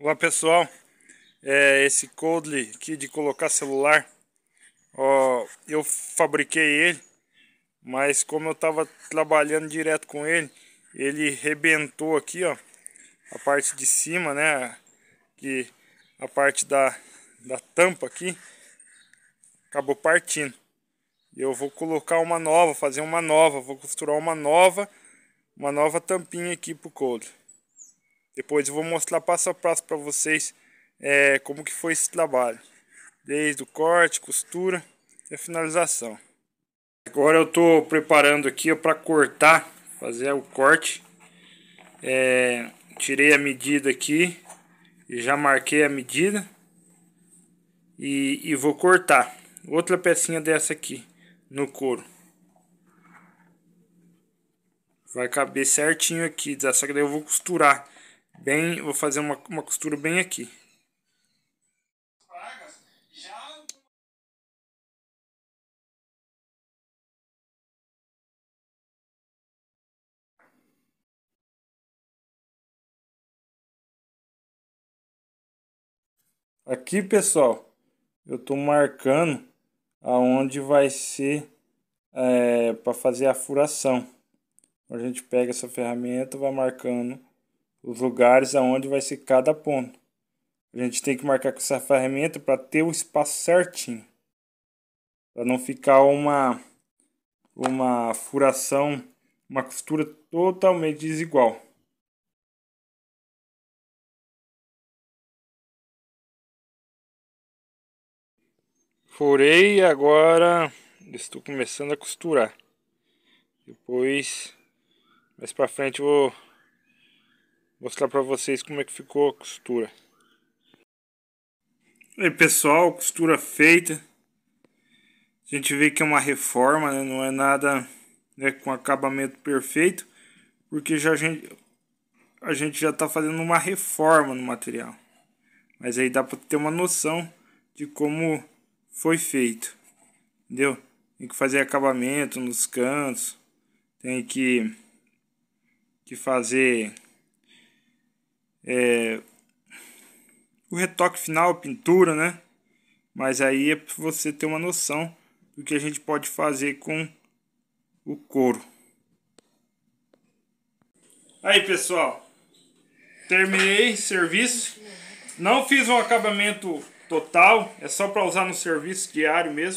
Olá pessoal, é esse Coldly aqui de colocar celular, ó, eu fabriquei ele, mas como eu estava trabalhando direto com ele, ele rebentou aqui, ó, a parte de cima, né, que a parte da, da tampa aqui, acabou partindo. Eu vou colocar uma nova, fazer uma nova, vou costurar uma nova, uma nova tampinha aqui pro Coldly. Depois eu vou mostrar passo a passo para vocês é, como que foi esse trabalho. Desde o corte, costura e a finalização. Agora eu estou preparando aqui para cortar, fazer o corte. É, tirei a medida aqui e já marquei a medida. E, e vou cortar outra pecinha dessa aqui no couro. Vai caber certinho aqui, só que daí eu vou costurar bem, vou fazer uma, uma costura bem aqui. Aqui, pessoal, eu tô marcando aonde vai ser é, para fazer a furação. A gente pega essa ferramenta, vai marcando os lugares aonde vai ser cada ponto. A gente tem que marcar com essa ferramenta para ter o espaço certinho. Para não ficar uma uma furação, uma costura totalmente desigual. Furei agora estou começando a costurar. Depois mais para frente vou mostrar para vocês como é que ficou a costura. E aí pessoal, costura feita. A gente vê que é uma reforma, né? não é nada né, com acabamento perfeito, porque já a gente, a gente já está fazendo uma reforma no material. Mas aí dá para ter uma noção de como foi feito, entendeu? Tem que fazer acabamento nos cantos, tem que, que fazer é, o retoque final, pintura, né? Mas aí é para você ter uma noção do que a gente pode fazer com o couro. Aí, pessoal. Terminei serviço. Não fiz um acabamento total, é só para usar no serviço diário mesmo.